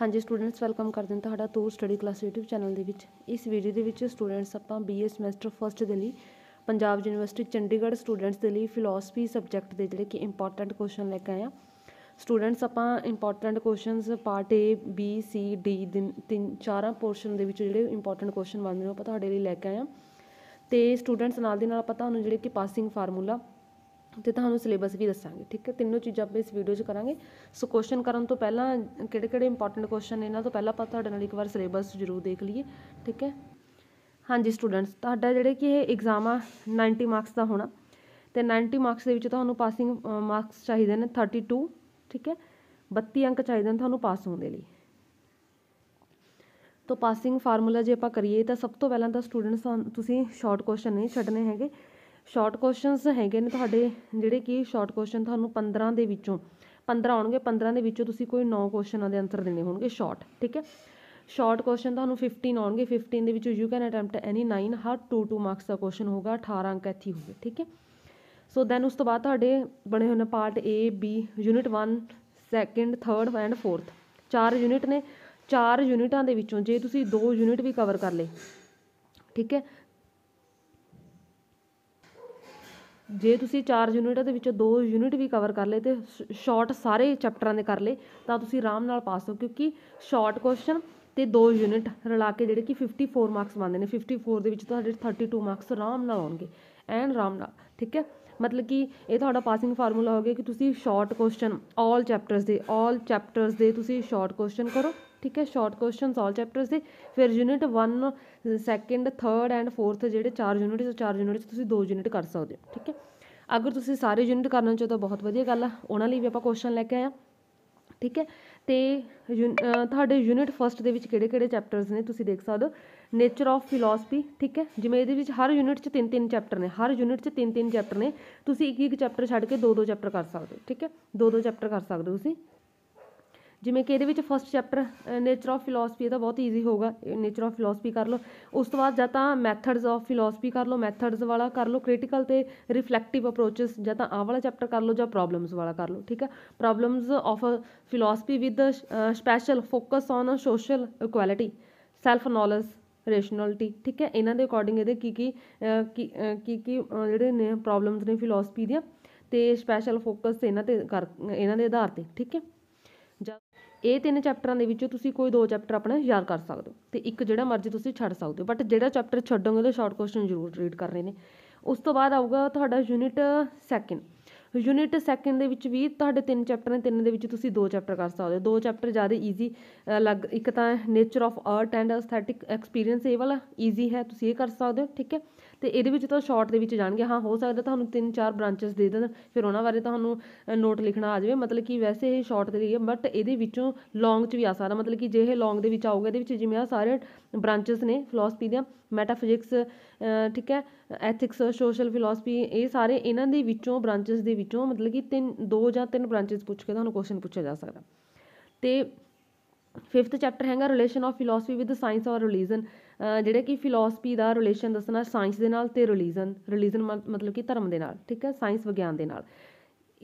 ਹਾਂਜੀ students welcome ਕਰਦੇ ਹਾਂ ਤੁਹਾਡਾ ਤੋਂ ਸਟੱਡੀ ਕਲਾਸ YouTube ਚੈਨਲ ਦੇ ਵਿੱਚ ਇਸ ਵੀਡੀਓ ਦੇ ਵਿੱਚ ਸਟੂਡੈਂਟਸ ਆਪਾਂ BA ਸਮੈਸਟਰ ਫਸਟ ਦੇ ਲਈ ਪੰਜਾਬ ਯੂਨੀਵਰਸਿਟੀ ਚੰਡੀਗੜ੍ਹ ਸਟੂਡੈਂਟਸ ਦੇ ਲਈ ਫਿਲਾਸਫੀ ਸਬਜੈਕਟ ਦੇ ਜਿਹੜੇ ਕਿ ਇੰਪੋਰਟੈਂਟ ਕੁਐਸਚਨ ਲੈ ਕੇ ਆਇਆ ਸਟੂਡੈਂਟਸ ਆਪਾਂ important questions part A B C D ਤਿੰਨ ਚਾਰਾਂ ਪੋਰਸ਼ਨ ਦੇ ਵਿੱਚ ਜਿਹੜੇ ਇੰਪੋਰਟੈਂਟ ਕੁਐਸਚਨ ਬਣਦੇ ਨੇ ਉਹ ਆਪਾਂ ਤੁਹਾਡੇ ਲਈ ਲੈ ਕੇ ਆਇਆ ਤੇ ਸਟੂਡੈਂਟਸ ਨਾਲ ਦੀ ਨਾਲ ਆਪਾਂ ਤੁਹਾਨੂੰ ਜਿਹੜੇ ਕਿ ਪਾਸਿੰਗ ਫਾਰਮੂਲਾ ਤੇ ਤੁਹਾਨੂੰ ਸਿਲੇਬਸ ਵੀ ਦੱਸਾਂਗੇ ਠੀਕ ਹੈ ਤਿੰਨੋਂ ਚੀਜ਼ਾਂ ਆਪਾਂ ਇਸ ਵੀਡੀਓ 'ਚ ਕਰਾਂਗੇ ਸੋ ਕੁਐਸਚਨ ਕਰਨ ਤੋਂ ਪਹਿਲਾਂ ਕਿਹੜੇ ਕਿਹੜੇ ਇੰਪੋਰਟੈਂਟ ਕੁਐਸਚਨ ਨੇ ਇਹਨਾਂ ਤੋਂ ਪਹਿਲਾਂ ਆਪਾਂ ਤੁਹਾਡੇ ਨਾਲ ਇੱਕ ਵਾਰ ਸਿਲੇਬਸ ਜ਼ਰੂਰ ਦੇਖ ਲਈਏ ਠੀਕ ਹੈ ਹਾਂਜੀ ਸਟੂਡੈਂਟਸ ਤੁਹਾਡਾ ਜਿਹੜੇ ਕਿ ਇਹ ਐਗਜ਼ਾਮ ਆ 90 ਮਾਰਕਸ ਦਾ ਹੋਣਾ ਤੇ 90 ਮਾਰਕਸ ਦੇ ਵਿੱਚ ਤੁਹਾਨੂੰ ਪਾਸਿੰਗ ਮਾਰਕਸ ਚਾਹੀਦੇ ਨੇ 32 ਠੀਕ ਹੈ 32 ਅੰਕ ਚਾਹੀਦੇ ਨੇ ਤੁਹਾਨੂੰ ਪਾਸ ਹੋਣ ਦੇ ਲਈ ਤੋਂ ਪਾਸਿੰਗ ਫਾਰਮੂਲਾ ਜੇ ਆਪਾਂ ਕਰੀਏ ਤਾਂ ਸਭ ਤੋਂ ਪਹਿਲਾਂ ਤਾਂ ਸਟੂਡੈਂਟਸ ਤੁਸੀਂ ਸ਼ਾਰਟ ਕੁਐਸਚਨ ਨਹੀਂ ਛੱਡਨੇ ਹੈਗੇ ਸ਼ਾਰਟ ਕੁਐਸਚਨਸ ਹੈਗੇ ਨੇ ਤੁਹਾਡੇ ਜਿਹੜੇ ਕਿ ਸ਼ਾਰਟ ਕੁਐਸਚਨ ਤੁਹਾਨੂੰ 15 ਦੇ ਵਿੱਚੋਂ 15 ਆਉਣਗੇ 15 ਦੇ ਵਿੱਚੋਂ ਤੁਸੀਂ ਕੋਈ 9 ਕੁਐਸਚਨਾਂ ਦੇ ਆਨਸਰ ਦੇਣੇ ਹੋਣਗੇ ਸ਼ਾਰਟ ਠੀਕ ਹੈ ਸ਼ਾਰਟ ਕੁਐਸਚਨ ਤੁਹਾਨੂੰ 15 ਆਉਣਗੇ 15 ਦੇ ਵਿੱਚੋਂ ਯੂ ਕੈਨ ਅਟੈਂਪਟ ਐਨੀ 9 ਹਰ 2 2 ਮਾਰਕਸ ਦਾ ਕੁਐਸਚਨ ਹੋਗਾ 18 ਅੰਕ ਇੱਥੇ ਹੋਗੇ ਠੀਕ ਹੈ ਸੋ ਦੈਨ ਉਸ ਤੋਂ ਬਾਅਦ ਤੁਹਾਡੇ ਬਣੇ ਹੋਏ ਨੇ part A B unit 1 second third and fourth ਚਾਰ ਯੂਨਿਟ ਨੇ ਚਾਰ ਯੂਨਿਟਾਂ ਦੇ ਵਿੱਚੋਂ ਜੇ ਤੁਸੀਂ ਦੋ ਯੂਨਿਟ ਵੀ ਕਵਰ ਕਰ ਲਏ ਠੀਕ ਹੈ ਜੇ ਤੁਸੀਂ 4 ਯੂਨਿਟਾਂ ਦੇ ਵਿੱਚੋਂ 2 ਯੂਨਿਟ ਵੀ ਕਵਰ ਕਰ ਲਏ ਤੇ ਸ਼ਾਰਟ ਸਾਰੇ ਚੈਪਟਰਾਂ ਦੇ ਕਰ ਲਏ ਤਾਂ ਤੁਸੀਂ ਆਰਾਮ ਨਾਲ ਪਾਸ ਹੋ ਕਿਉਂਕਿ ਸ਼ਾਰਟ ਕੁਐਸਚਨ ਤੇ 2 ਯੂਨਿਟ ਰਲਾ ਕੇ ਜਿਹੜੇ ਕਿ 54 ਮਾਰਕਸ ਬਣਦੇ ਨੇ 54 ਦੇ ਵਿੱਚ ਤੁਹਾਡੇ 32 ਮਾਰਕਸ ਆਰਾਮ ਨਾਲ ਆਉਣਗੇ ਐਨ ਆਰਾਮ ਨਾਲ ਠੀਕ ਹੈ ਮਤਲਬ ਕਿ ਇਹ ਤੁਹਾਡਾ ਪਾਸਿੰਗ ਫਾਰਮੂਲਾ ਹੋ ਗਿਆ ਕਿ ਤੁਸੀਂ ਸ਼ਾਰਟ ਕੁਐਸਚਨ 올 ਚੈਪਟਰਸ ਦੇ 올 ਚੈਪਟਰਸ ਦੇ ਤੁਸੀਂ ਸ਼ਾਰਟ ਕੁਐਸਚਨ ਕਰੋ ਠੀਕ ਹੈ ਸ਼ਾਰਟ ਕੁਐਸਚਨਸ ਆਲ ਚੈਪਟਰਸ ਦੇ ਫਿਰ unit 1 second third and fourth ਜਿਹੜੇ ਚਾਰ ਯੂਨਿਟਸ ਸੋ ਚਾਰ ਯੂਨਿਟਸ ਤੁਸੀਂ ਦੋ ਯੂਨਿਟ ਕਰ ਸਕਦੇ ਹੋ ਠੀਕ ਹੈ ਅਗਰ ਤੁਸੀਂ ਸਾਰੇ ਯੂਨਿਟ ਕਰਨਾ ਚਾਹੋ ਤਾਂ ਬਹੁਤ ਵਧੀਆ ਗੱਲ ਆ ਉਹਨਾਂ ਲਈ ਵੀ ਆਪਾਂ ਕੁਐਸਚਨ ਲੈ ਕੇ ਆਇਆ ਠੀਕ ਹੈ ਤੇ ਤੁਹਾਡੇ ਯੂਨਿਟ ਫਸਟ ਦੇ ਵਿੱਚ ਕਿਹੜੇ-ਕਿਹੜੇ ਚੈਪਟਰਸ ਨੇ ਤੁਸੀਂ ਦੇਖ ਸਕਦੇ ਹੋ ਨੇਚਰ ਆਫ ਫਿਲਾਸਫੀ ਠੀਕ ਹੈ ਜਿਵੇਂ ਇਹਦੇ ਵਿੱਚ ਹਰ ਯੂਨਿਟ 'ਚ ਤਿੰਨ-ਤਿੰਨ ਚੈਪਟਰ ਨੇ ਹਰ ਯੂਨਿਟ 'ਚ ਤਿੰਨ-ਤਿੰਨ ਚੈਪਟਰ ਨੇ ਤੁਸੀਂ ਇੱਕ-ਇੱਕ ਚੈਪਟਰ ਛੱਡ ਕੇ ਦੋ-ਦੋ ਚੈਪਟਰ ਕਰ ਸਕਦੇ ਹੋ ਠੀਕ ਹੈ ਦੋ-ਦੋ ਚੈਪਟਰ ਕਰ ਸਕਦੇ ਹੋ ਤੁਸੀਂ ਜਿਵੇਂ ਕਿ ਇਹਦੇ ਵਿੱਚ first chapter nature of philosophy ਇਹਦਾ ਬਹੁਤ ਈਜ਼ੀ ਹੋਊਗਾ ਨੇਚਰ ਆਫ ਫਿਲਾਸਫੀ ਕਰ ਲਓ ਉਸ ਤੋਂ ਬਾਅਦ ਜਾਂ ਤਾਂ ਮੈਥਡਸ ਆਫ ਫਿਲਾਸਫੀ ਕਰ ਲਓ ਮੈਥਡਸ ਵਾਲਾ ਕਰ ਲਓ ਕ੍ਰਿਟੀਕਲ ਤੇ ਰਿਫਲੈਕਟਿਵ ਅਪਰੋਚਸ ਜਾਂ ਤਾਂ ਆਹ ਵਾਲਾ ਚੈਪਟਰ ਕਰ ਲਓ ਜਾਂ ਪ੍ਰੋਬਲਮਸ ਵਾਲਾ ਕਰ ਲਓ ਠੀਕ ਹੈ problems of philosophy with special focus on social equality self knowledge rationality ਠੀਕ ਹੈ ਇਹਨਾਂ ਦੇ ਅਕੋਰਡਿੰਗ ਇਹਦੇ ਕੀ ਕੀ ਕੀ ਕੀ ਜਿਹੜੇ ਨੇ ਪ੍ਰੋਬਲਮਸ ਨੇ ਫਿਲਾਸਫੀ ਦੀਆਂ ਤੇ ਸਪੈਸ਼ਲ ਫੋਕਸ ਇਹਨਾਂ ਤੇ ਕਰ ਇਹਨਾਂ ਦੇ ਆਧਾਰ ਤੇ ਠੀਕ ਹੈ ਇਹ ਤਿੰਨ ਚੈਪਟਰਾਂ ਦੇ ਵਿੱਚੋਂ ਤੁਸੀਂ ਕੋਈ ਦੋ ਚੈਪਟਰ ਆਪਣਾ ਯਾਦ ਕਰ ਸਕਦੇ ਹੋ ਤੇ ਇੱਕ ਜਿਹੜਾ ਮਰਜ਼ੀ ਤੁਸੀਂ ਛੱਡ ਸਕਦੇ ਹੋ ਬਟ ਜਿਹੜਾ ਚੈਪਟਰ ਛੱਡੋਗੇ ਉਹਦੇ ਸ਼ਾਰਟ ਕੁਐਸਚਨ ਜ਼ਰੂਰ ਰੀਡ ਕਰਨੇ ਨੇ ਉਸ ਤੋਂ ਬਾਅਦ ਆਊਗਾ ਤੁਹਾਡਾ ਯੂਨਿਟ ਸੈਕਿੰਡ ਯੂਨਿਟ ਸੈਕਿੰਡ ਦੇ ਵਿੱਚ ਵੀ ਤੁਹਾਡੇ ਤਿੰਨ ਚੈਪਟਰ ਨੇ ਤਿੰਨ ਦੇ ਵਿੱਚ ਤੁਸੀਂ ਦੋ ਚੈਪਟਰ ਕਰ ਸਕਦੇ ਹੋ ਦੋ ਚੈਪਟਰ ਜ਼ਿਆਦਾ ਈਜ਼ੀ ਲੱਗ ਇੱਕ ਤਾਂ nature of art and aesthetic experience ਇਹ ਵਾਲਾ ਈਜ਼ੀ ਹੈ ਤੁਸੀਂ ਇਹ ਕਰ ਸਕਦੇ ਹੋ ਠੀਕ ਹੈ ਅਤੇ ਇਹਦੇ ਵਿੱਚ ਤਾਂ ਸ਼ਾਰਟ ਦੇ ਵਿੱਚ ਜਾਣਗੇ ਹਾਂ ਹੋ ਸਕਦਾ ਤੁਹਾਨੂੰ ਤਿੰਨ ਚਾਰ ਬ੍ਰਾਂਚਸ ਦੇ ਦੇਣ ਫਿਰ ਉਹਨਾਂ ਬਾਰੇ ਤੁਹਾਨੂੰ ਨੋਟ ਲਿਖਣਾ ਆ ਜਾਵੇ ਮਤਲਬ ਕਿ ਵੈਸੇ ਇਹ ਸ਼ਾਰਟ ਦੇ ਲਈ ਹੈ ਬਟ ਇਹਦੇ ਵਿੱਚੋਂ ਲੌਂਗ 'ਚ ਵੀ ਆ ਸਕਦਾ ਮਤਲਬ ਕਿ ਜੇ ਇਹ ਲੌਂਗ ਦੇ ਵਿੱਚ ਆਊਗਾ ਇਹਦੇ ਵਿੱਚ ਜਿਵੇਂ ਆ ਸਾਰੇ ਬ੍ਰਾਂਚਸ ਨੇ ਫਿਲਾਸਫੀ ਦੀਆਂ ਮੈਟਾਫਿਜ਼ਿਕਸ ਠੀਕ ਹੈ ਐਥਿਕਸ ਸੋਸ਼ਲ ਫਿਲਾਸਫੀ ਇਹ ਸਾਰੇ ਇਹਨਾਂ ਦੇ ਵਿੱਚੋਂ ਬ੍ਰਾਂਚਸ ਦੇ ਵਿੱਚੋਂ ਮਤਲਬ ਕਿ ਤਿੰਨ ਦੋ ਜਾਂ ਤਿੰਨ ਬ੍ਰਾਂਚਸ ਪੁੱਛ ਕੇ ਤੁਹਾਨੂੰ ਕੁਐਸਚਨ ਪੁੱਛਿਆ ਜਾ ਸਕਦਾ ਅਤੇ ਫਿਫਥ ਚੈਪਟਰ ਹੈਗਾ relation of philosophy with science ਔਰ ਰਿਲੀਜਨ ਜਿਹੜਾ ਕਿ ਫਿਲਾਸਫੀ ਦਾ ਰਿਲੇਸ਼ਨ ਦੱਸਣਾ ਸਾਇੰਸ ਦੇ ਨਾਲ ਤੇ ਰਿਲੀਜਨ ਰਿਲੀਜਨ ਮਤਲਬ ਕਿ ਧਰਮ ਦੇ ਨਾਲ ਠੀਕ ਹੈ ਸਾਇੰਸ ਵਿਗਿਆਨ ਦੇ ਨਾਲ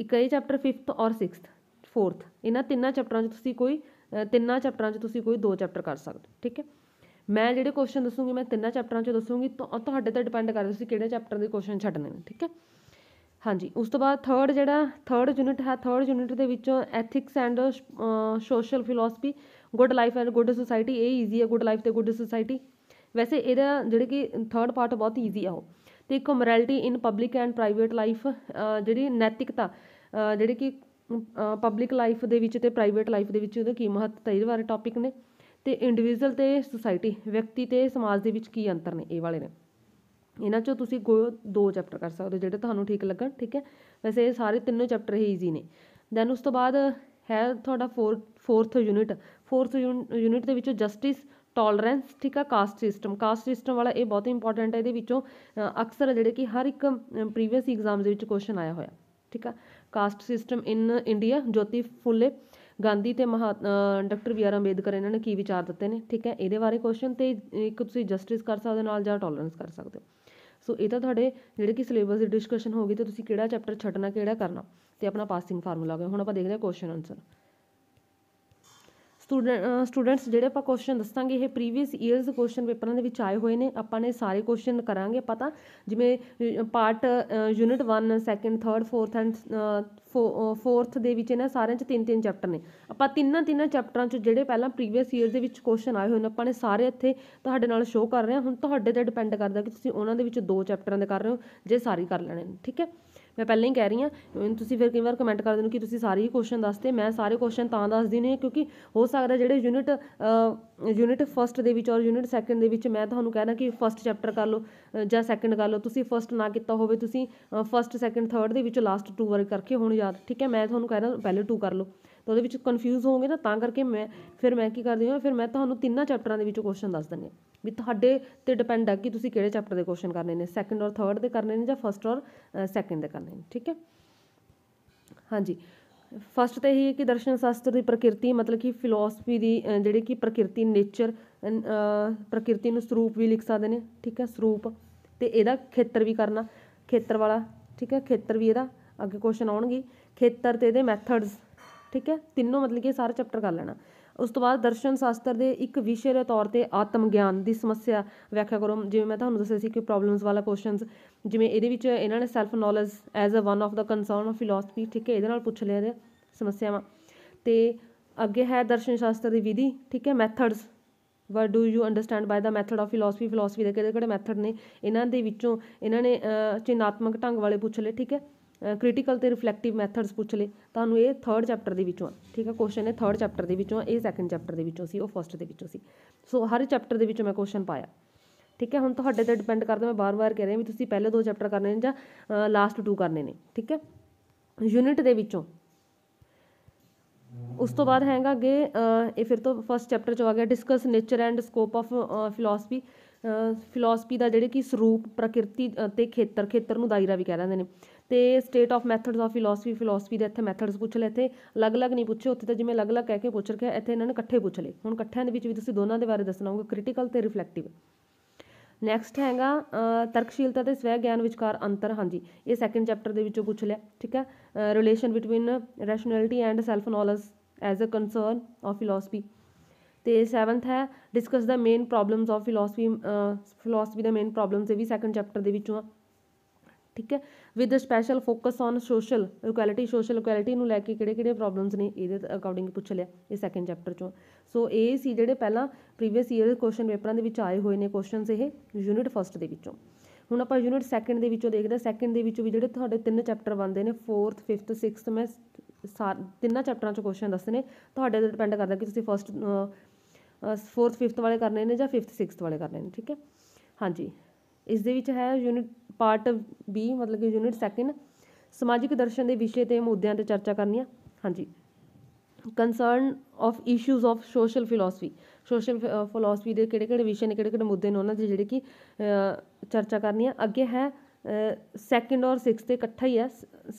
ਇੱਕ ਇਹ ਚੈਪਟਰ 5th ਔਰ 6th 4th ਇਹਨਾਂ ਤਿੰਨਾਂ ਚੈਪਟਰਾਂ 'ਚ ਤੁਸੀਂ ਕੋਈ ਤਿੰਨਾਂ ਚੈਪਟਰਾਂ 'ਚ ਤੁਸੀਂ ਕੋਈ ਦੋ ਚੈਪਟਰ ਕਰ ਸਕਦੇ ਠੀਕ ਹੈ ਮੈਂ ਜਿਹੜੇ ਕੁਐਸਚਨ ਦੱਸੂਗੀ ਮੈਂ ਤਿੰਨਾਂ ਚੈਪਟਰਾਂ 'ਚ ਦੱਸੂਗੀ ਤੁਹਾਡੇ ਤੇ ਡਿਪੈਂਡ ਕਰਦਾ ਤੁਸੀਂ ਕਿਹੜੇ ਚੈਪਟਰ ਦੇ ਕੁਐਸਚਨ ਛੱਡਨੇ ਨੇ ਠੀਕ ਹੈ ਹਾਂਜੀ ਉਸ ਤੋਂ ਬਾਅਦ ਥਰਡ ਜਿਹੜਾ ਥਰਡ ਯੂਨਿਟ ਹੈ ਥਰਡ ਯੂਨਿਟ ਦੇ ਵਿੱਚੋਂ ethics and social philosophy good life and good society ਇਹ ਈਜ਼ੀ ਹੈ ਗੁੱਡ ਲਾਈਫ ਤੇ ਗੁੱਡ ਸੋਸਾਇਟੀ ਵੈਸੇ ਇਹਦਾ ਜਿਹੜੇ ਕਿ ਥਰਡ ਪਾਰਟ ਬਹੁਤ ਈਜ਼ੀ ਆ ਉਹ ਤੇ ਇੱਕ morality in public and private life ਜਿਹੜੀ ਨੈਤਿਕਤਾ ਜਿਹੜੇ ਕਿ ਪਬਲਿਕ ਲਾਈਫ ਦੇ ਵਿੱਚ ਤੇ ਪ੍ਰਾਈਵੇਟ ਲਾਈਫ ਦੇ ਵਿੱਚ ਉਹਦਾ ਕੀ ਮਹੱਤਤਾ ਇਹਦੇ ਬਾਰੇ ਟੌਪਿਕ ਨੇ ਤੇ ਇੰਡੀਵਿਜੂਅਲ ਤੇ ਸੁਸਾਇਟੀ ਵਿਅਕਤੀ ਤੇ ਸਮਾਜ ਦੇ ਵਿੱਚ ਕੀ ਅੰਤਰ ਨੇ ਇਹ ਵਾਲੇ ਨੇ ਇਹਨਾਂ ਚੋਂ ਤੁਸੀਂ ਦੋ ਚੈਪਟਰ ਕਰ ਸਕਦੇ ਹੋ ਜਿਹੜੇ ਤੁਹਾਨੂੰ ਠੀਕ ਲੱਗਣ ਠੀਕ ਹੈ ਵੈਸੇ ਇਹ ਸਾਰੇ ਤਿੰਨੋਂ ਚੈਪਟਰ ਹੀ ਈਜ਼ੀ ਨੇ ਦੈਨ ਉਸ ਤੋਂ ਬਾਅਦ ਹੈ ਤੁਹਾਡਾ four fourth unit fourth unit ਦੇ ਵਿੱਚੋਂ ਜਸਟਿਸ ਟੋਲਰੈਂਸ ਠੀਕ ਆ ਕਾਸਟ ਸਿਸਟਮ ਕਾਸਟ ਸਿਸਟਮ ਵਾਲਾ ਇਹ ਬਹੁਤ ਇੰਪੋਰਟੈਂਟ ਹੈ ਇਹਦੇ ਵਿੱਚੋਂ ਅਕਸਰ ਜਿਹੜੇ ਕਿ ਹਰ ਇੱਕ ਪ੍ਰੀਵੀਅਸ ਐਗਜ਼ਾਮ ਦੇ ਵਿੱਚ ਕੁਐਸਚਨ ਆਇਆ ਹੋਇਆ ਠੀਕ ਆ caste system in India Jyoti Phule Gandhi ਤੇ ਮਹਾ ਡਾਕਟਰ ਵੀ ਆਰ ਅੰਬੇਦਕਰ ਇਹਨਾਂ ਨੇ ਕੀ ਵਿਚਾਰ ਦਿੱਤੇ ਨੇ ਠੀਕ ਹੈ ਇਹਦੇ ਬਾਰੇ ਕੁਐਸਚਨ ਤੇ ਇੱਕ ਤੁਸੀਂ ਜਸਟਿਸ ਕਰ ਸਕਦੇ ਨਾਲ ਜਾਂ ਟੋਲਰੈਂਸ ਕਰ ਸਕਦੇ ਹੋ ਸੋ ਇਹ ਤਾਂ ਤੁਹਾਡੇ ਜਿਹੜੇ ਕਿ ਸਿਲੇਬਸ ਦੀ ਡਿਸਕਸ਼ਨ ਹੋ ਗਈ ਤੇ ਤੁਸੀਂ ਕਿਹੜਾ ਚੈਪਟਰ ਛੱਡਣਾ ਕਿਹੜਾ ਕਰਨਾ ਤੇ ਆਪਣਾ ਪਾਸਿੰਗ ਫਾਰਮੂਲਾ ਹੋ ਗਿਆ ਹੁਣ ਆਪਾਂ ਦੇਖਦੇ ਹਾਂ ਕੁਐਸਚਨ ਆਨਸਰ ਸਟੂਡੈਂਟ ਸਟੂਡੈਂਟਸ ਜਿਹੜੇ ਆਪਾਂ ਕੁਐਸਚਨ ਦੱਸਾਂਗੇ ਇਹ ਪ੍ਰੀਵੀਅਸ ਇਅਰਸ ਕੁਐਸਚਨ ਪੇਪਰਾਂ ਦੇ ਵਿੱਚ ਆਏ ਹੋਏ ਨੇ ਆਪਾਂ ਨੇ ਸਾਰੇ ਕੁਐਸਚਨ ਕਰਾਂਗੇ ਪਤਾ ਜਿਵੇਂ part unit 1 second 3rd 4th and 4th ਦੇ ਵਿੱਚ ਇਹਨਾਂ ਸਾਰਿਆਂ 'ਚ ਤਿੰਨ ਤਿੰਨ ਚੈਪਟਰ ਨੇ ਆਪਾਂ ਤਿੰਨਾਂ ਤਿੰਨਾਂ ਚੈਪਟਰਾਂ 'ਚ ਜਿਹੜੇ ਪਹਿਲਾਂ ਪ੍ਰੀਵੀਅਸ ਈਅਰ ਦੇ ਵਿੱਚ ਕੁਐਸਚਨ ਆਏ ਹੋਏ ਨੇ ਆਪਾਂ ਨੇ ਸਾਰੇ ਇੱਥੇ ਤੁਹਾਡੇ ਨਾਲ ਸ਼ੋਅ ਕਰ ਰਹੇ ਹਾਂ ਹੁਣ ਤੁਹਾਡੇ ਤੇ ਡਿਪੈਂਡ ਕਰਦਾ ਕਿ ਤੁਸੀਂ ਉਹਨਾਂ ਦੇ ਵਿੱਚ ਦੋ ਚੈਪਟਰਾਂ ਦੇ ਕਰ ਰਹੇ ਹੋ ਜੇ ਸਾਰੀ ਕਰ ਲੈਣੇ ਨੇ ਠੀਕ ਹੈ ਮੈਂ ਪਹਿਲਾਂ ਹੀ ਕਹਿ ਰਹੀ ਹਾਂ ਤੁਸੀਂ ਫਿਰ ਕਈ ਵਾਰ ਕਮੈਂਟ ਕਰ ਦਿੰਦੇ ਹੋ ਕਿ ਤੁਸੀਂ ਸਾਰੇ ਹੀ ਕੁਐਸਚਨ ਦੱਸਦੇ ਮੈਂ ਸਾਰੇ ਕੁਐਸਚਨ ਤਾਂ ਦੱਸਦੀ ਨਹੀਂ ਕਿਉਂਕਿ ਹੋ ਸਕਦਾ ਜਿਹੜੇ ਯੂਨਿਟ ਯੂਨਿਟ ਫਰਸਟ ਦੇ ਵਿੱਚ ਔਰ ਯੂਨਿਟ ਸੈਕੰਡ ਦੇ ਵਿੱਚ ਮੈਂ ਤੁਹਾਨੂੰ ਕਹਿਣਾ ਕਿ ਫਸਟ ਚੈਪਟਰ ਕਰ ਲਓ ਜਾਂ ਸੈਕੰਡ ਕਰ ਲਓ ਤੁਸੀਂ ਫਸਟ ਨਾ ਕੀਤਾ ਹੋਵੇ ਤੁਸੀਂ ਫਸਟ ਸੈਕੰਡ ਥਰਡ ਦੇ ਵਿੱਚ ਲਾਸਟ ਟੂ ਵਰਕ ਕਰਕੇ ਹੁਣ ਯਾਦ ਠੀਕ ਹੈ ਮੈਂ ਤੁਹਾਨੂੰ ਕਹਿਣਾ ਪਹਿਲੇ ਟੂ ਕਰ ਲਓ ਤਾਂ ਉਹਦੇ ਵਿੱਚ ਕਨਫਿਊਜ਼ ਹੋਵੋਗੇ ਨਾ ਤਾਂ ਕਰਕੇ ਮੈਂ ਫਿਰ ਮੈਂ ਕੀ ਕਰਦੀ ਹਾਂ ਫਿਰ ਮੈਂ ਤੁਹਾਨੂੰ ਤਿੰਨਾਂ ਚੈਪਟਰਾਂ ਦੇ ਵਿੱਚੋਂ ਕੁਐਸਚਨ ਦੱਸ ਦਿੰਦੀ ਹਾਂ ਵੀ ਤੁਹਾਡੇ ਤੇ ਡਿਪੈਂਡ ਆ ਕਿ ਤੁਸੀਂ ਕਿਹੜੇ ਚੈਪਟਰ ਦੇ ਕੁਐਸਚਨ ਕਰਨੇ ਨੇ ਸੈਕੰਡ ਔਰ ਥਰਡ ਦੇ ਕਰਨੇ ਨੇ ਜਾਂ ਫਸਟ ਔਰ ਸੈਕੰਡ ਦੇ ਕਰਨੇ ਨੇ ਠੀਕ ਹੈ ਹਾਂਜੀ ਫਸਟ ਤੇ ਇਹ ਕਿ ਦਰਸ਼ਨ ਸ਼ਾਸਤਰ ਦੀ ਪ੍ਰਕਿਰਤੀ ਮਤਲਬ ਕਿ ਫਿਲਾਸਫੀ ਦੀ ਜਿਹੜੀ ਕਿ ਪ੍ਰਕਿਰਤੀ ਨੇਚਰ ਪ੍ਰਕਿਰਤੀ ਨੂੰ ਸਰੂਪ ਵੀ ਲਿਖ ਸਕਦੇ ਨੇ ਠੀਕ ਹੈ ਸਰੂਪ ਤੇ ਇਹਦਾ ਖੇਤਰ ਵੀ ਕਰਨਾ ਖੇਤਰ ਵਾਲਾ ਠੀਕ ਹੈ ਖੇਤਰ ਵੀ ਇਹਦਾ ਅੱਗੇ ਕੁਐਸਚਨ ਆਉਣਗੇ ਖੇਤਰ ਤੇ ਇਹਦੇ ਮੈਥਡਸ ਠੀਕ ਹੈ ਤਿੰਨੋਂ ਮਤਲਬ ਕਿ ਸਾਰਾ ਚੈਪਟਰ ਕਰ ਲੈਣਾ ਉਸ ਤੋਂ ਬਾਅਦ ਦਰਸ਼ਨ ਸ਼ਾਸਤਰ ਦੇ ਇੱਕ ਵਿਸ਼ੇ ਦੇ ਤੌਰ ਤੇ ਆਤਮ ਗਿਆਨ ਦੀ ਸਮੱਸਿਆ ਵਿਆਖਿਆ ਕਰੋ ਜਿਵੇਂ ਮੈਂ ਤੁਹਾਨੂੰ ਦੱਸਿਆ ਸੀ ਕਿ ਪ੍ਰੋਬਲਮਸ ਵਾਲਾ ਕੁਐਸਚਨਸ ਜਿਵੇਂ ਇਹਦੇ ਵਿੱਚ ਇਹਨਾਂ ਨੇ self knowledge as a one of the concern of philosophy ਠੀਕ ਹੈ ਇਹਦੇ ਨਾਲ ਪੁੱਛ ਲਿਆ ਦੇ ਸਮੱਸਿਆਵਾਂ ਤੇ ਅੱਗੇ ਹੈ ਦਰਸ਼ਨ ਸ਼ਾਸਤਰ ਦੀ ਵਿਧੀ ਠੀਕ ਹੈ methods what do you understand by the method of philosophy philosophy ਦੇ ਕਿਹੜੇ ਕਿਹੜੇ ਮੈਥਡ ਨੇ ਇਹਨਾਂ ਦੇ ਵਿੱਚੋਂ ਇਹਨਾਂ ਨੇ ਚਿੰਨਾਤਮਕ ਢੰਗ ਵਾਲੇ ਪੁੱਛ ਲਏ ਠੀਕ ਹੈ ਕ੍ਰਿਟੀਕਲ ਤੇ ਰਿਫਲੈਕਟਿਵ ਮੈਥਡਸ ਪੁੱਛ ਲੇ ਤੁਹਾਨੂੰ ਇਹ ਥਰਡ ਚੈਪਟਰ ਦੇ ਵਿੱਚੋਂ ਠੀਕ ਹੈ ਕੁਐਸਚਨ ਇਹ ਥਰਡ ਚੈਪਟਰ ਦੇ ਵਿੱਚੋਂ ਇਹ ਸੈਕੰਡ ਚੈਪਟਰ ਦੇ ਵਿੱਚੋਂ ਸੀ ਉਹ 1st ਦੇ ਵਿੱਚੋਂ ਸੀ ਸੋ ਹਰ ਚੈਪਟਰ ਦੇ ਵਿੱਚੋਂ ਮੈਂ ਕੁਐਸਚਨ ਪਾਇਆ ਠੀਕ ਹੈ ਹੁਣ ਤੁਹਾਡੇ ਤੇ ਡਿਪੈਂਡ ਕਰਦਾ ਮੈਂ ਬਾਰ-ਬਾਰ ਕਹਿ ਰਿਹਾ ਵੀ ਤੁਸੀਂ ਪਹਿਲੇ ਦੋ ਚੈਪਟਰ ਕਰਨੇ ਨੇ ਜਾਂ ਲਾਸਟ ਟੂ ਕਰਨੇ ਨੇ ਠੀਕ ਹੈ ਯੂਨਿਟ ਦੇ ਵਿੱਚੋਂ ਉਸ ਤੋਂ ਬਾਅਦ ਹੈਗਾ ਅੱਗੇ ਇਹ ਫਿਰ ਤੋਂ 1st ਚੈਪਟਰ ਚ ਆ ਗਿਆ discuss nature and scope of philosophy philosophy ਦਾ ਜਿਹੜੇ ਕਿ ਸਰੂਪ ਪ੍ਰਕਿਰਤੀ ਤੇ ਖੇਤਰ ਖੇਤਰ ਨੂੰ ਦਾਇਰਾ ਵੀ ਕਹਿ ਲੈਂਦੇ ਨੇ ਤੇ state of methods of philosophy philosophy ਦੇ ਇੱਥੇ ਮੈਥਡਸ ਪੁੱਛ ਲਏ ਇੱਥੇ ਅਲੱਗ-ਅਲੱਗ ਨਹੀਂ ਪੁੱਛੇ ਉੱਥੇ ਤਾਂ ਜਿਵੇਂ ਅਲੱਗ-ਅਲੱਗ ਕਹਿ ਕੇ ਪੁੱਛ ਰਿਹਾ ਇੱਥੇ ਇਹਨਾਂ ਨੇ ਇਕੱਠੇ ਪੁੱਛ ਲਏ ਹੁਣ ਇਕੱਠਿਆਂ ਦੇ ਵਿੱਚ ਵੀ ਤੁਸੀਂ ਦੋਨਾਂ ਦੇ ਬਾਰੇ ਦੱਸਣਾ ਹੋਊਗਾ ਕ੍ਰਿਟੀਕਲ ਤੇ ਰਿਫਲੈਕਟਿਵ ਨੈਕਸਟ ਹੈਗਾ ਤਰਕਸ਼ੀਲਤਾ ਤੇ ਸਵੈ ਗਿਆਨ ਵਿਚਕਾਰ ਅੰਤਰ ਹਾਂਜੀ ਇਹ ਸੈਕੰਡ ਚੈਪਟਰ ਦੇ ਵਿੱਚੋਂ ਪੁੱਛ ਲਿਆ ਠੀਕ ਹੈ relation between rationality and self knowledge as a concern of philosophy ਤੇ 7th ਹੈ discuss the main problems of philosophy philosophy ਦਾ ਮੇਨ ਪ੍ਰੋਬਲਮਸ ਇਹ ਵੀ ਸੈਕੰਡ ਚੈਪਟਰ ਦੇ ਵਿੱਚੋਂ ਆ ਠੀਕ ਹੈ with special focus on social equality social equality ਨੂੰ ਲੈ ਕੇ ਕਿਹੜੇ ਕਿਹੜੇ ਪ੍ਰੋਬਲਮਸ ਨੇ ਇਹਦੇ ਅਕੋਰਡਿੰਗ ਪੁੱਛ ਲਿਆ ਇਹ ਸੈਕੰਡ ਚੈਪਟਰ ਚੋਂ ਸੋ ਇਹ ਸੀ ਜਿਹੜੇ ਪਹਿਲਾਂ ਪ੍ਰੀਵੀਅਸ ਈਅਰ ਕੁਐਸਚਨ ਪੇਪਰਾਂ ਦੇ ਵਿੱਚ ਆਏ ਹੋਏ ਨੇ ਕੁਐਸਚਨਸ ਇਹ ਯੂਨਿਟ ਫਸਟ ਦੇ ਵਿੱਚੋਂ ਹੁਣ ਆਪਾਂ ਯੂਨਿਟ ਸੈਕੰਡ ਦੇ ਵਿੱਚੋਂ ਦੇਖਦੇ ਸੈਕੰਡ ਦੇ ਵਿੱਚੋਂ ਵੀ ਜਿਹੜੇ ਤੁਹਾਡੇ ਤਿੰਨ ਚੈਪਟਰ ਬਣਦੇ ਨੇ 4th 5th 6th ਮੈਂ ਤਿੰਨਾਂ ਚੈਪਟਰਾਂ ਚੋਂ ਕੁਐਸਚਨ ਦੱਸਦੇ ਨੇ ਤੁਹਾਡੇ ਤੇ ਡਿਪੈਂਡ ਕਰਦਾ ਕਿ ਤੁਸੀਂ ਫਸਟ 4th 5th ਵਾਲੇ ਕਰਨੇ ਨੇ ਜਾਂ 5th 6th ਵਾਲੇ ਕਰਨੇ ਨੇ ਠੀਕ ਹੈ ਹਾਂਜੀ ਇਸ ਦੇ ਵਿੱਚ ਹੈ ਯੂਨਿਟ ਪਾਰਟ ਬੀ ਮਤਲਬ ਕਿ ਯੂਨਿਟ 2 ਸਮਾਜਿਕ ਦਰਸ਼ਨ ਦੇ ਵਿਸ਼ੇ ਤੇ ਮੁੱਦਿਆਂ ਤੇ ਚਰਚਾ ਕਰਨੀ ਆ ਹਾਂਜੀ concern of issues of social philosophy social philosophy ਦੇ ਕਿਹੜੇ ਕਿਹੜੇ ਵਿਸ਼ੇ ਨੇ ਕਿਹੜੇ ਕਿਹੜੇ ਮੁੱਦੇ ਨੇ ਉਹਨਾਂ ਦੇ ਜਿਹੜੇ ਕਿ ਚਰਚਾ ਕਰਨੀ ਆ ਅੱਗੇ ਹੈ ਸੈਕਿੰਡ ਔਰ 6th ਤੇ ਇਕੱਠਾ ਹੀ ਹੈ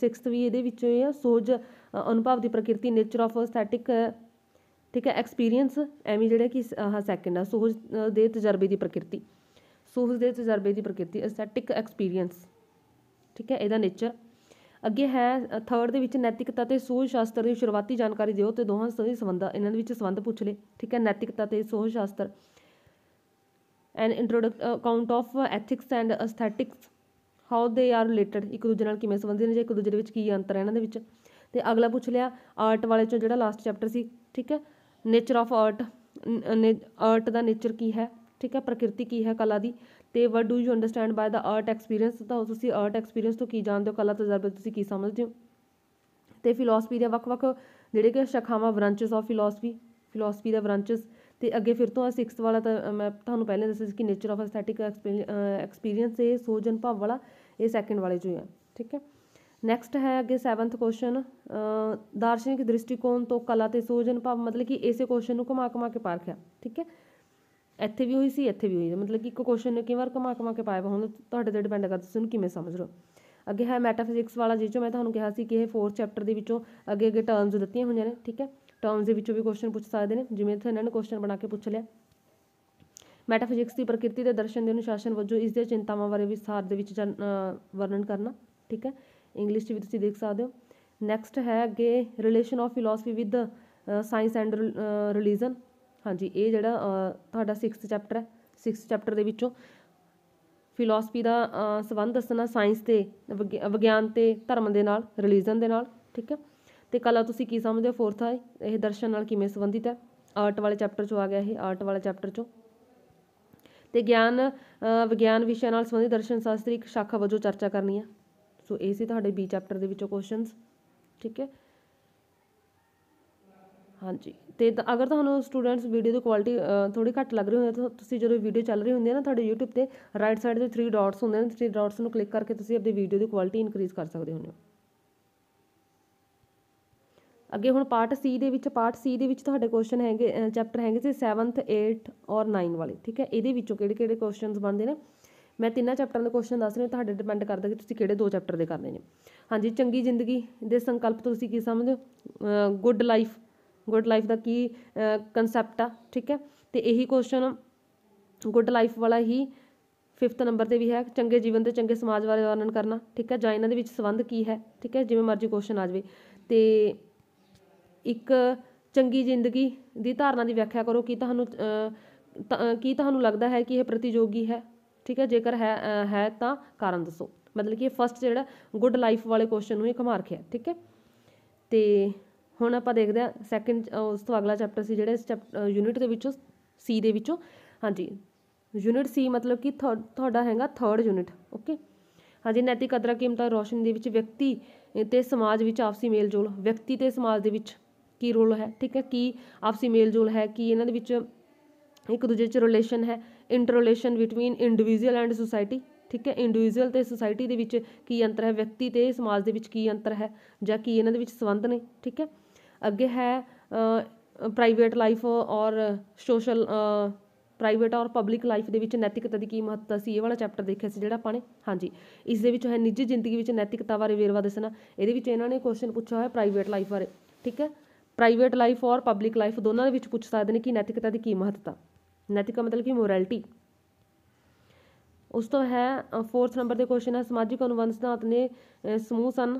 6th ਵੀ ਇਹਦੇ ਵਿੱਚੋਂ ਹੀ ਆ ਸੋਜ ਅਨੁਭਵ ਦੀ ਪ੍ਰਕਿਰਤੀ ਨੇਚਰ ਆਫ ਅਸਥੈਟਿਕ ਠੀਕ ਹੈ ਐਕਸਪੀਰੀਅੰਸ ਐਵੇਂ ਜਿਹੜਾ ਕਿ ਆਹ ਸੈਕਿੰਡ ਆ ਸੋਜ ਦੇ ਤਜਰਬੇ ਦੀ ਪ੍ਰਕਿਰਤੀ ਸੂਫ ਦੇ ਤਜਰਬੇ ਦੀ ਪ੍ਰਕਿਰਤੀ ਅਸਥੈਟਿਕ ਐਕਸਪੀਰੀਅੰਸ ਠੀਕ ਹੈ ਇਹਦਾ ਨੇਚਰ ਅੱਗੇ ਹੈ ਥਰਡ ਦੇ ਵਿੱਚ ਨੈਤਿਕਤਾ ਤੇ ਸੂਝ ਸ਼ਾਸਤਰ ਦੀ ਸ਼ੁਰੂਆਤੀ ਜਾਣਕਾਰੀ ਦਿਓ ਤੇ ਦੋਹਾਂ ਸਹੀ ਸੰਬੰਧ ਇਹਨਾਂ ਦੇ ਵਿੱਚ ਸੰਬੰਧ ਪੁੱਛ ਲੇ ਠੀਕ ਹੈ ਨੈਤਿਕਤਾ ਤੇ ਸੂਝ ਸ਼ਾਸਤਰ an introductory account of ethics and aesthetics how they are related ਇੱਕ ਦੂਜੇ ਨਾਲ ਕਿਵੇਂ ਸੰਬੰਧਿਤ ਨੇ ਜਾਂ ਇੱਕ ਦੂਜੇ ਦੇ ਵਿੱਚ ਕੀ ਅੰਤਰ ਹੈ ਇਹਨਾਂ ਦੇ ਵਿੱਚ ਤੇ ਅਗਲਾ ਪੁੱਛ ਲਿਆ ਆਰਟ ਵਾਲੇ ਚੋਂ ਜਿਹੜਾ ਲਾਸਟ ਚੈਪਟਰ ਸੀ ਠੀਕ ਹੈ ਨੇਚਰ ਆਫ ਆਰਟ ਆਰਟ ਦਾ ਨੇਚਰ ਕੀ ਹੈ ਠੀਕ ਹੈ ਪ੍ਰਕਿਰਤੀ ਕੀ ਹੈ ਕਲਾ ਦੀ ਤੇ what do you understand by the art experience ਤਾਂ ਤੁਸੀਂ ਆਰਟ ਐਕਸਪੀਰੀਅੰਸ ਤੋਂ ਕੀ ਜਾਣਦੇ ਹੋ ਕਲਾ ਤਜਰਬੇ ਤੁਸੀਂ ਕੀ ਸਮਝਦੇ ਹੋ ਤੇ ਫਿਲਾਸਫੀ ਦੇ ਵੱਖ-ਵੱਖ ਜਿਹੜੇ ਕਿ ਸ਼ਖਾਵਾਂ ਬ੍ਰਾਂਚਸ ਆਫ ਫਿਲਾਸਫੀ ਫਿਲਾਸਫੀ ਦਾ ਬ੍ਰਾਂਚਸ ਤੇ ਅੱਗੇ ਫਿਰ ਤੋਂ ਆ 6th ਵਾਲਾ ਤਾਂ ਮੈਂ ਤੁਹਾਨੂੰ ਪਹਿਲਾਂ ਦੱਸਿਆ ਸੀ ਕਿ ਨੇਚਰ ਆਫ ਐਸਥੈਟਿਕ ਐਕਸਪੀਰੀਅੰਸ ਇਹ ਸੋਜਨ ਭਾਵ ਵਾਲਾ ਇਹ ਸੈਕੰਡ ਵਾਲੇ ਜੋ ਹੈ ਠੀਕ ਹੈ ਨੈਕਸਟ ਹੈ ਅੱਗੇ 7th ਕੁਐਸਚਨ ਦਾਰਸ਼ਨਿਕ ਦ੍ਰਿਸ਼ਟੀਕੋਣ ਤੋਂ ਕਲਾ ਤੇ ਸੋਜਨ ਭਾਵ ਮਤਲਬ ਕਿ ਇਸੇ ਕੁਐਸਚਨ ਨੂੰ ਘੁਮਾ ਘੁਮਾ ਕੇ ਪਾਰਖਿਆ ਠੀਕ ਹੈ ਇੱਥੇ ਵੀ ਹੋਈ ਸੀ ਇੱਥੇ ਵੀ ਹੋਈ ਮਤਲਬ ਕਿ ਇੱਕ ਕੁਐਸਚਨ ਨੇ ਕਈ ਵਾਰ ਕਮਾ ਕਮਾ ਕੇ ਪਾਇਆ ਹੁਣ ਤੁਹਾਡੇ ਤੇ ਡਿਪੈਂਡ ਕਰਦਾ ਤੁਸੀਂ ਉਹਨੂੰ ਕਿਵੇਂ ਸਮਝ ਰਹੇ ਹੋ ਅੱਗੇ ਹੈ ਮੈਟਾਫਿਜ਼ਿਕਸ ਵਾਲਾ ਜਿਸ ਚੋਂ ਮੈਂ ਤੁਹਾਨੂੰ ਕਿਹਾ ਸੀ ਕਿ ਇਹ ਫੋਰਥ ਚੈਪਟਰ ਦੇ ਵਿੱਚੋਂ ਅੱਗੇ ਅੱਗੇ ਟਰਮਸ ਦਿੱਤੀਆਂ ਹੋਈਆਂ ਨੇ ਠੀਕ ਹੈ ਟਰਮਸ ਦੇ ਵਿੱਚੋਂ ਵੀ ਕੁਐਸਚਨ ਪੁੱਛ ਸਕਦੇ ਨੇ ਜਿਵੇਂ ਇੱਥੇ ਇਹਨਾਂ ਨੇ ਕੁਐਸਚਨ ਬਣਾ ਕੇ ਪੁੱਛ ਲਿਆ ਮੈਟਾਫਿਜ਼ਿਕਸ ਦੀ ਪ੍ਰਕਿਰਤੀ ਦੇ ਦਰਸ਼ਨ ਦੇ ਅਨੁਸ਼ਾਸਨ ਵਜੋਂ ਇਸ ਦੇ ਚਿੰਤਾਵਾਂ ਬਾਰੇ ਵਿਸਥਾਰ ਦੇ ਵਿੱਚ ਵਰਣਨ ਕਰਨਾ ਠੀਕ ਹੈ ਇੰਗਲਿਸ਼ 'ਚ ਵੀ ਤੁਸੀਂ ਦੇਖ ਸਕਦੇ ਹੋ ਨੈਕਸਟ ਹੈ ਅੱਗੇ relation of philosophy with science and religion ਹਾਂਜੀ ਇਹ ਜਿਹੜਾ ਤੁਹਾਡਾ 6th ਚੈਪਟਰ ਹੈ 6th ਚੈਪਟਰ ਦੇ ਵਿੱਚੋਂ ਫਿਲਾਸਫੀ ਦਾ ਸਬੰਧ ਦੱਸਣਾ ਸਾਇੰਸ ਤੇ ਵਿਗਿਆਨ ਤੇ ਧਰਮ ਦੇ ਨਾਲ ਰਿਲੀਜੀਅਨ ਦੇ ਨਾਲ ਠੀਕ ਹੈ ਤੇ ਕਲਾ ਤੁਸੀਂ ਕੀ ਸਮਝਦੇ ਹੋ 4th ਹੈ ਇਹ ਦਰਸ਼ਨ ਨਾਲ ਕਿਵੇਂ ਸੰਬੰਧਿਤ ਹੈ ਆਰਟ ਵਾਲੇ ਚੈਪਟਰ ਚੋਂ ਆ ਗਿਆ ਇਹ ਆਰਟ ਵਾਲੇ ਚੈਪਟਰ ਚੋਂ ਤੇ ਗਿਆਨ ਵਿਗਿਆਨ ਵਿਸ਼ਾ ਨਾਲ ਸੰਬੰਧਿਤ ਦਰਸ਼ਨ ਸ਼ਾਸਤਰੀ ਇੱਕ ਸ਼ਾਖਾ ਵਜੋਂ ਚਰਚਾ ਕਰਨੀ ਹੈ ਸੋ ਇਹ ਸੀ ਤੁਹਾਡੇ ਬੀ ਚੈਪਟਰ ਦੇ ਵਿੱਚੋਂ ਕੁਐਸਚਨਸ ਠੀਕ ਹੈ ਹਾਂਜੀ ਤੇ ਅਗਰ ਤੁਹਾਨੂੰ ਸਟੂਡੈਂਟਸ ਵੀਡੀਓ ਦੀ ਕੁਆਲਿਟੀ ਥੋੜੀ ਘੱਟ ਲੱਗ ਰਹੀ ਹੁੰਦੀ ਹੈ ਤਾਂ ਤੁਸੀਂ ਜਦੋਂ ਵੀਡੀਓ ਚੱਲ ਰਹੀ ਹੁੰਦੀ ਹੈ ਨਾ ਤੁਹਾਡੇ YouTube ਤੇ ਰਾਈਟ ਸਾਈਡ ਤੇ 3 ਡਾਟਸ ਹੁੰਦੇ ਨੇ 3 ਡਾਟਸ ਨੂੰ ਕਲਿੱਕ ਕਰਕੇ ਤੁਸੀਂ ਆਪਣੀ ਵੀਡੀਓ ਦੀ ਕੁਆਲਿਟੀ ਇਨਕਰੀਜ਼ ਕਰ ਸਕਦੇ ਹੋ ਅੱਗੇ ਹੁਣ ਪਾਰਟ ਸੀ ਦੇ ਵਿੱਚ ਪਾਰਟ ਸੀ ਦੇ ਵਿੱਚ ਤੁਹਾਡੇ ਕੁਐਸਚਨ ਹੈਗੇ ਚੈਪਟਰ ਹੈਗੇ ਸੀ 7th 8th ਔਰ 9 ਵਾਲੇ ਠੀਕ ਹੈ ਇਹਦੇ ਵਿੱਚੋਂ ਕਿਹੜੇ ਕਿਹੜੇ ਕੁਐਸਚਨਸ ਬਣਦੇ ਨੇ ਮੈਂ ਤਿੰਨਾਂ ਚੈਪਟਰਾਂ ਦੇ ਕੁਐਸਚਨ ਦੱਸ ਰਹੀ ਹਾਂ ਤੁਹਾਡੇ ਡਿਪੈਂਡ ਕਰਦਾ ਕਿ ਤੁਸੀਂ ਕਿਹੜੇ ਦੋ ਚੈਪਟਰ ਦੇ ਕਰਨੇ ਨੇ ਹਾਂਜੀ ਚੰਗੀ ਜ਼ਿੰਦਗੀ ਦੇ ਸੰਕਲਪ ਤੁਸੀਂ ਕੀ ਸਮਝਦੇ ਹੋ ਗੁੱਡ ਲਾਈਫ ਗੁੱਡ ਲਾਈਫ ਦਾ ਕੀ ਕਨਸੈਪਟ ਆ ਠੀਕ ਹੈ ਤੇ ਇਹੀ ਕੁਐਸਚਨ ਗੁੱਡ ਲਾਈਫ ਵਾਲਾ ਹੀ 5th ਨੰਬਰ ਤੇ ਵੀ ਹੈ ਚੰਗੇ ਜੀਵਨ ਤੇ ਚੰਗੇ ਸਮਾਜ ਬਾਰੇ ਵਰਣਨ ਕਰਨਾ ਠੀਕ ਹੈ ਜਾਂ ਇਹਨਾਂ ਦੇ ਵਿੱਚ ਸੰਬੰਧ ਕੀ ਹੈ ਠੀਕ ਹੈ ਜਿਵੇਂ ਮਰਜ਼ੀ ਕੁਐਸਚਨ ਆ ਜਾਵੇ ਤੇ ਇੱਕ ਚੰਗੀ ਜ਼ਿੰਦਗੀ ਦੀ ਧਾਰਨਾ ਦੀ ਵਿਆਖਿਆ ਕਰੋ ਕੀ ਤੁਹਾਨੂੰ ਕੀ ਤੁਹਾਨੂੰ ਲੱਗਦਾ ਹੈ ਕਿ ਇਹ ਪ੍ਰਤੀਯੋਗੀ ਹੈ ਠੀਕ ਹੈ ਜੇਕਰ ਹੈ ਹੈ ਤਾਂ ਕਾਰਨ ਦੱਸੋ ਮਤਲਬ ਕਿ ਇਹ ਫਸਟ ਜਿਹੜਾ ਗੁੱਡ ਲਾਈਫ ਵਾਲੇ ਕੁਐਸਚਨ ਨੂੰ ਹੀ ਘਮਾਰ ਖਿਆ ਠੀਕ ਹੈ ਤੇ ਹੁਣ ਆਪਾਂ ਦੇਖਦੇ ਆ ਸੈਕਿੰਡ ਉਸ ਤੋਂ ਅਗਲਾ ਚੈਪਟਰ ਸੀ ਜਿਹੜਾ ਇਸ ਚੈਪਟਰ ਯੂਨਿਟ ਦੇ ਵਿੱਚੋਂ ਸੀ ਦੇ ਵਿੱਚੋਂ ਹਾਂਜੀ ਯੂਨਿਟ ਸੀ ਮਤਲਬ ਕਿ ਤੁਹਾਡਾ ਹੈਗਾ ਥਰਡ ਯੂਨਿਟ ਓਕੇ ਹਾਂਜੀ ਨੈਤਿਕ ਕਦਰਾਂ ਕੀਮਤਾਂ ਰੋਸ਼ਨ ਦੇ ਵਿੱਚ ਵਿਅਕਤੀ ਤੇ ਸਮਾਜ ਵਿੱਚ ਆਪਸੀ ਮੇਲਜੋਲ ਵਿਅਕਤੀ ਤੇ ਸਮਾਜ ਦੇ ਵਿੱਚ ਕੀ ਰੋਲ ਹੈ ਠੀਕ ਹੈ ਕੀ ਆਪਸੀ ਮੇਲਜੋਲ ਹੈ ਕੀ ਇਹਨਾਂ ਦੇ ਵਿੱਚ ਇੱਕ ਦੂਜੇ 'ਚ ਰਿਲੇਸ਼ਨ ਹੈ interrelation between individual and society ਠੀਕ ਹੈ ਇੰਡੀਵਿਜੂਅਲ ਤੇ ਸੋਸਾਇਟੀ ਦੇ ਵਿੱਚ ਕੀ ਅੰਤਰ ਹੈ ਵਿਅਕਤੀ ਤੇ ਸਮਾਜ ਦੇ ਵਿੱਚ ਕੀ ਅੰਤਰ ਹੈ ਜਾਂ ਕੀ ਇਹਨਾਂ ਦੇ ਵਿੱਚ ਸੰਬੰਧ ਨੇ ਠੀਕ ਹੈ ਅੱਗੇ ਹੈ ਪ੍ਰਾਈਵੇਟ ਲਾਈਫ ਔਰ ਸੋਸ਼ਲ ਪ੍ਰਾਈਵੇਟ ਔਰ ਪਬਲਿਕ ਲਾਈਫ ਦੇ ਵਿੱਚ ਨੈਤਿਕਤਾ ਦੀ ਕੀ ਮਹੱਤਤਾ ਸੀ ਇਹ ਵਾਲਾ ਚੈਪਟਰ ਦੇਖਿਆ ਸੀ ਜਿਹੜਾ ਆਪਾਂ ਨੇ ਹਾਂਜੀ ਇਸ ਦੇ ਵਿੱਚ ਹੈ ਨਿੱਜੀ ਜ਼ਿੰਦਗੀ ਵਿੱਚ ਨੈਤਿਕਤਾ ਬਾਰੇ ਵੇਰਵਾ ਦੱਸਣਾ ਇਹਦੇ ਵਿੱਚ ਇਹਨਾਂ ਨੇ ਕੁਐਸਚਨ ਪੁੱਛਿਆ ਹੋਇਆ ਪ੍ਰਾਈਵੇਟ ਲਾਈਫ ਬਾਰੇ ਠੀਕ ਹੈ ਪ੍ਰਾਈਵੇਟ ਲਾਈਫ ਔਰ ਪਬਲਿਕ ਲਾਈਫ ਦੋਨਾਂ ਦੇ ਵਿੱਚ ਪੁੱਛ ਸਕਦੇ ਨੇ ਕਿ ਨੈਤਿਕਤਾ ਦੀ ਕੀ ਮਹੱਤਤਾ ਨੈਤਿਕਤਾ ਮਤਲਬ ਕਿ ਮੋਰੈਲਿਟੀ ਉਸ ਤੋਂ ਹੈ ਫੋਰਥ ਨੰਬਰ ਦੇ ਕੁਐਸਚਨ ਹੈ ਸਮਾਜਿਕ ਅਨੁਵੰਸ਼ਨਾਤ ਨੇ ਸਮੂਹ ਸਨ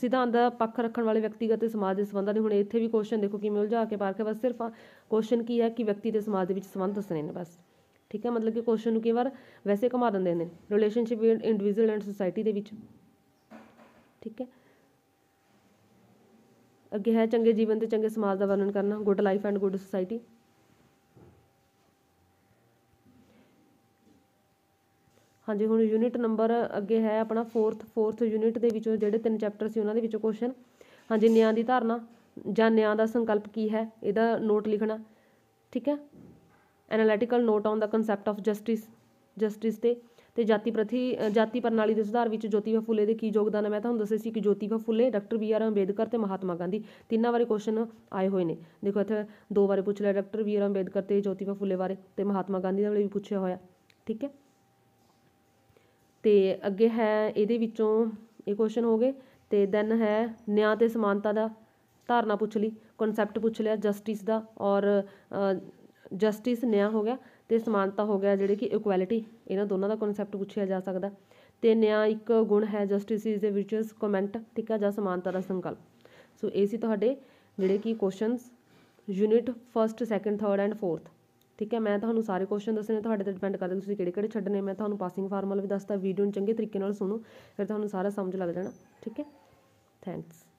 ਸਿਧਾਂਤ ਦਾ ਪੱਖ ਰੱਖਣ ਵਾਲੇ ਵਿਅਕਤੀਗਤ ਤੇ ਸਮਾਜ ਦੇ ਸੰਬੰਧਾਂ ਦੇ ਹੁਣ ਇੱਥੇ ਵੀ ਕੁਐਸਚਨ ਦੇਖੋ ਕਿਵੇਂ ਉਲਝਾ ਕੇ ਪਾਰਕ ਕੇ ਬਸ ਸਿਰਫ ਕੁਐਸਚਨ ਕੀ ਹੈ ਕਿ ਵਿਅਕਤੀ ਤੇ ਸਮਾਜ ਦੇ ਵਿੱਚ ਸੰਬੰਧ ਦੱਸਣੇ ਨੇ ਬਸ ਠੀਕ ਹੈ ਮਤਲਬ ਕਿ ਕੁਐਸਚਨ ਨੂੰ ਕਈ ਵਾਰ ਵੈਸੇ ਘੁਮਾ ਦਿੰਦੇ ਨੇ ਰਿਲੇਸ਼ਨਸ਼ਿਪ ਇੰਡੀਵਿਜੂਅਲ ਐਂਡ ਸੋਸਾਇਟੀ ਦੇ ਵਿੱਚ ਠੀਕ ਹੈ ਅੱਗੇ ਹੈ ਚੰਗੇ ਜੀਵਨ ਤੇ ਚੰਗੇ ਸਮਾਜ ਦਾ ਵਰਣਨ ਕਰਨਾ good life and good society ਹਾਂਜੀ ਹੁਣ ਯੂਨਿਟ ਨੰਬਰ ਅੱਗੇ ਹੈ ਆਪਣਾ 4th 4th ਯੂਨਿਟ ਦੇ ਵਿੱਚੋਂ ਜਿਹੜੇ ਤਿੰਨ ਚੈਪਟਰ ਸੀ ਉਹਨਾਂ ਦੇ ਵਿੱਚੋਂ ਕੁਐਸਚਨ ਹਾਂਜੀ ਨਿਆਂ ਦੀ ਧਾਰਨਾ ਜਾਂ ਨਿਆਂ ਦਾ ਸੰਕਲਪ ਕੀ ਹੈ ਇਹਦਾ ਨੋਟ ਲਿਖਣਾ ਠੀਕ ਹੈ analytical note on the concept of justice justice ਤੇ ਤੇ ਜਾਤੀ ਪ੍ਰਤੀ ਜਾਤੀ ਪ੍ਰਣਾਲੀ ਦੇ ਸੁਧਾਰ ਵਿੱਚ ਜੋਤੀਬਾ ਫੁਲੇ ਦੇ ਕੀ ਯੋਗਦਾਨ ਹੈ ਮੈਂ ਤੁਹਾਨੂੰ ਦੱਸਿਆ ਸੀ ਕਿ Jyotiba Phule doctor B R Ambedkar ਤੇ ਮਹਾਤਮਾ ਗਾਂਧੀ ਤਿੰਨਾਂ ਬਾਰੇ ਕੁਐਸਚਨ ਆਏ ਹੋਏ ਨੇ ਦੇਖੋ ਇੱਥੇ ਦੋ ਬਾਰੇ ਪੁੱਛ ਲਿਆ ਡਾਕਟਰ ਬੀ ਆਰ ਅੰਬੇਦਕਰ ਤੇ ਜੋਤੀਬਾ ਫੁਲੇ ਬਾਰੇ ਤੇ ਮਹਾਤਮਾ ਗਾਂਧੀ ਦੇ ਬਾਰੇ ਵੀ ਪੁੱਛਿਆ ਹੋਇਆ ਠੀਕ ਹੈ ਅਤੇ ਅੱਗੇ ਹੈ ਇਹਦੇ ਵਿੱਚੋਂ ਇਹ ਕੁਸ਼ਚਨ ਹੋ ਗਏ ਅਤੇ ਦੈਨ ਹੈ ਨਿਆਂ ਅਤੇ ਸਮਾਨਤਾ ਦਾ ਧਾਰਨਾ ਪੁੱਛ ਲਈ ਕੋਨਸੈਪਟ ਪੁੱਛ ਲਿਆ ਜਸਟਿਸ ਦਾ ਔਰ ਜਸਟਿਸ ਨਿਆਂ ਹੋ ਗਿਆ ਅਤੇ ਸਮਾਨਤਾ ਹੋ ਗਿਆ ਜਿਹੜੇ ਕਿ ਇਕੁਐਲਿਟੀ ਇਹਨਾਂ ਦੋਨਾਂ ਦਾ ਕੋਨਸੈਪਟ ਪੁੱਛਿਆ ਜਾ ਸਕਦਾ ਅਤੇ ਨਿਆਂ ਇੱਕ ਗੁਣ ਹੈ ਜਸਟਿਸ ਇਜ਼ ਦੇ ਵਿਚਸ ਕਮੈਂਟ ਠੀਕ ਹੈ ਜਾਂ ਸਮਾਨਤਾ ਦਾ ਸੰਕਲਪ ਸੋ ਇਹ ਸੀ ਤੁਹਾਡੇ ਜਿਹੜੇ ਕਿ questions unit first 2 third and fourth ਠੀਕ ਹੈ ਮੈਂ ਤੁਹਾਨੂੰ ਸਾਰੇ ਕੁਐਸਚਨ ਦੱਸਣੇ ਤੁਹਾਡੇ ਤੇ ਡਿਪੈਂਡ ਕਰਦਾ ਤੁਸੀਂ ਕਿਹੜੇ ਕਿਹੜੇ ਛੱਡਨੇ ਮੈਂ ਤੁਹਾਨੂੰ ਪਾਸਿੰਗ ਫਾਰਮੂਲਾ ਵੀ ਦੱਸਤਾ ਵੀਡੀਓ ਨੂੰ ਚੰਗੇ ਤਰੀਕੇ ਨਾਲ ਸੁਣੋ ਫਿਰ ਤੁਹਾਨੂੰ ਸਾਰਾ ਸਮਝ ਲੱਗ ਜਾਣਾ ਠੀਕ ਹੈ ਥੈਂਕਸ